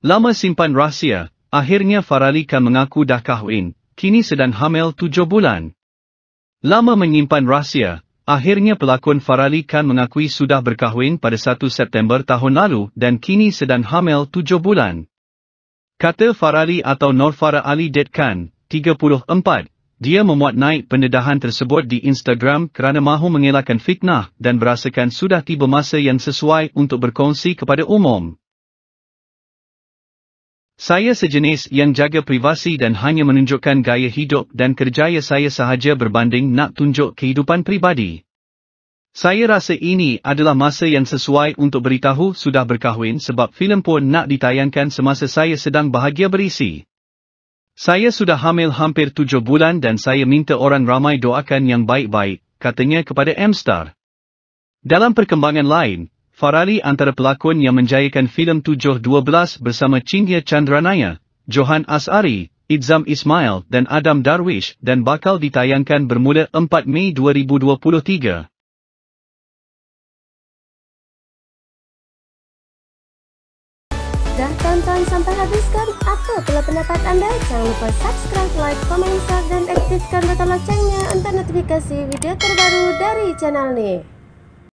Lama simpan rahsia, akhirnya Faralika mengaku dah kahwin, kini sedang hamil tujuh bulan. Lama menyimpan rahsia, akhirnya pelakon Faralika mengakui sudah berkahwin pada 1 September tahun lalu dan kini sedang hamil tujuh bulan. Kata Farali atau Norfara Ali Detkan, 34, dia memuat naik pendedahan tersebut di Instagram kerana mahu mengelakkan fitnah dan berasakan sudah tiba masa yang sesuai untuk berkongsi kepada umum. Saya sejenis yang jaga privasi dan hanya menunjukkan gaya hidup dan kerjaya saya sahaja berbanding nak tunjuk kehidupan pribadi. Saya rasa ini adalah masa yang sesuai untuk beritahu sudah berkahwin sebab filem pun nak ditayangkan semasa saya sedang bahagia berisi. Saya sudah hamil hampir tujuh bulan dan saya minta orang ramai doakan yang baik-baik, katanya kepada M-Star. Dalam perkembangan lain, Farali antara pelakon yang menjayakan filem Tujuh Belas bersama Chingya Chandranaya, Johan Asari, Idzam Ismail dan Adam Darwish dan bakal ditayangkan bermula 4 Mei 2023. Dah tonton sampai habis kan? Apa pula pendapat anda? Jangan lupa subscribe, like, komen, share dan aktifkan butang loncengnya untuk notifikasi video terbaru dari channel ni.